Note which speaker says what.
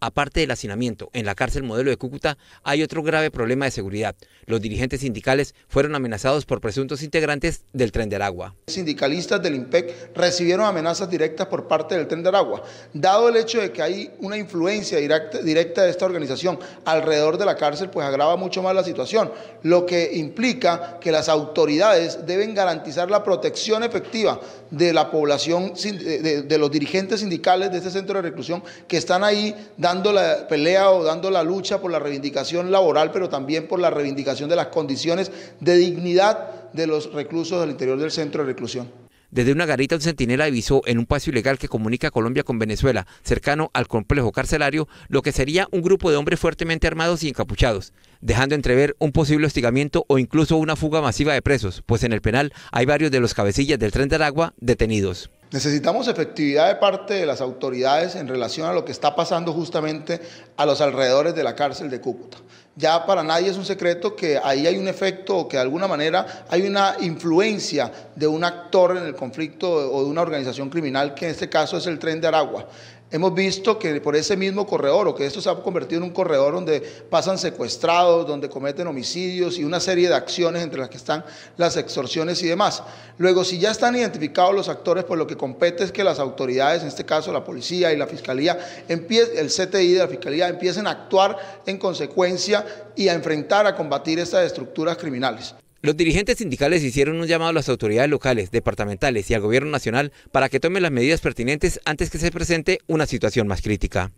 Speaker 1: Aparte del hacinamiento en la cárcel modelo de Cúcuta, hay otro grave problema de seguridad. Los dirigentes sindicales fueron amenazados por presuntos integrantes del Tren de Aragua.
Speaker 2: Sindicalistas del IMPEC recibieron amenazas directas por parte del Tren de Aragua. Dado el hecho de que hay una influencia directa, de esta organización alrededor de la cárcel, pues agrava mucho más la situación, lo que implica que las autoridades deben garantizar la protección efectiva de la población, de, de los dirigentes sindicales de este centro de reclusión que están ahí dando dando la pelea o dando la lucha por la reivindicación laboral, pero también por la reivindicación de las condiciones de dignidad de los reclusos del interior del centro de reclusión.
Speaker 1: Desde una garita un centinela avisó en un paso ilegal que comunica Colombia con Venezuela, cercano al complejo carcelario, lo que sería un grupo de hombres fuertemente armados y encapuchados, dejando entrever un posible hostigamiento o incluso una fuga masiva de presos, pues en el penal hay varios de los cabecillas del tren de agua detenidos.
Speaker 2: Necesitamos efectividad de parte de las autoridades en relación a lo que está pasando justamente a los alrededores de la cárcel de Cúcuta. Ya para nadie es un secreto que ahí hay un efecto o que de alguna manera hay una influencia de un actor en el conflicto o de una organización criminal que en este caso es el tren de Aragua. Hemos visto que por ese mismo corredor, o que esto se ha convertido en un corredor donde pasan secuestrados, donde cometen homicidios y una serie de acciones entre las que están las extorsiones y demás. Luego, si ya están identificados los actores, por pues lo que compete es que las autoridades, en este caso la policía y la fiscalía, el CTI de la fiscalía, empiecen a actuar en consecuencia y a enfrentar, a combatir estas estructuras criminales.
Speaker 1: Los dirigentes sindicales hicieron un llamado a las autoridades locales, departamentales y al gobierno nacional para que tomen las medidas pertinentes antes que se presente una situación más crítica.